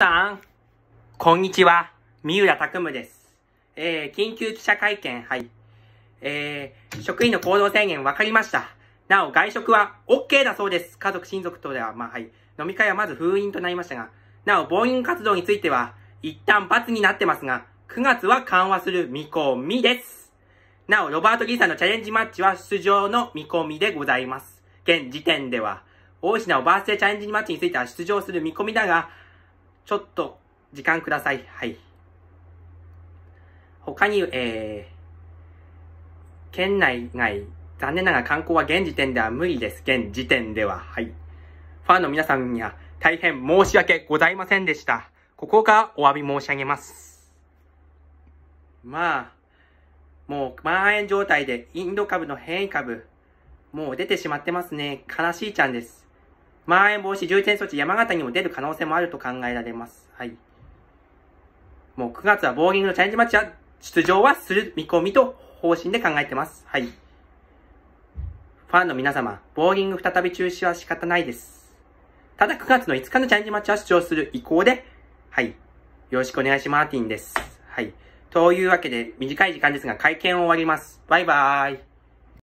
さん、こんにちは。三浦拓夢です。えー、緊急記者会見、はい。えー、職員の行動制限分かりました。なお、外食は OK だそうです。家族、親族等では、まあ、はい。飲み会はまず封印となりましたが、なお、暴飲活動については、一旦罰になってますが、9月は緩和する見込みです。なお、ロバート・ギーさんのチャレンジマッチは出場の見込みでございます。現時点では、大石なおバースデーチャレンジマッチについては出場する見込みだが、ちょっと時間ください。はい。他に、えー、県内外、残念ながら観光は現時点では無理です。現時点では。はい。ファンの皆さんには大変申し訳ございませんでした。ここがお詫び申し上げます。まあ、もう、蔓延状態でインド株の変異株、もう出てしまってますね。悲しいちゃんです。まん延防止重点措置山形にも出る可能性もあると考えられます。はい。もう9月はボーリングのチャレンジマッチは出場はする見込みと方針で考えてます。はい。ファンの皆様、ボーリング再び中止は仕方ないです。ただ9月の5日のチャレンジマッチは出場する意向で、はい。よろしくお願いします、マーティンです。はい。というわけで、短い時間ですが、会見を終わります。バイバーイ。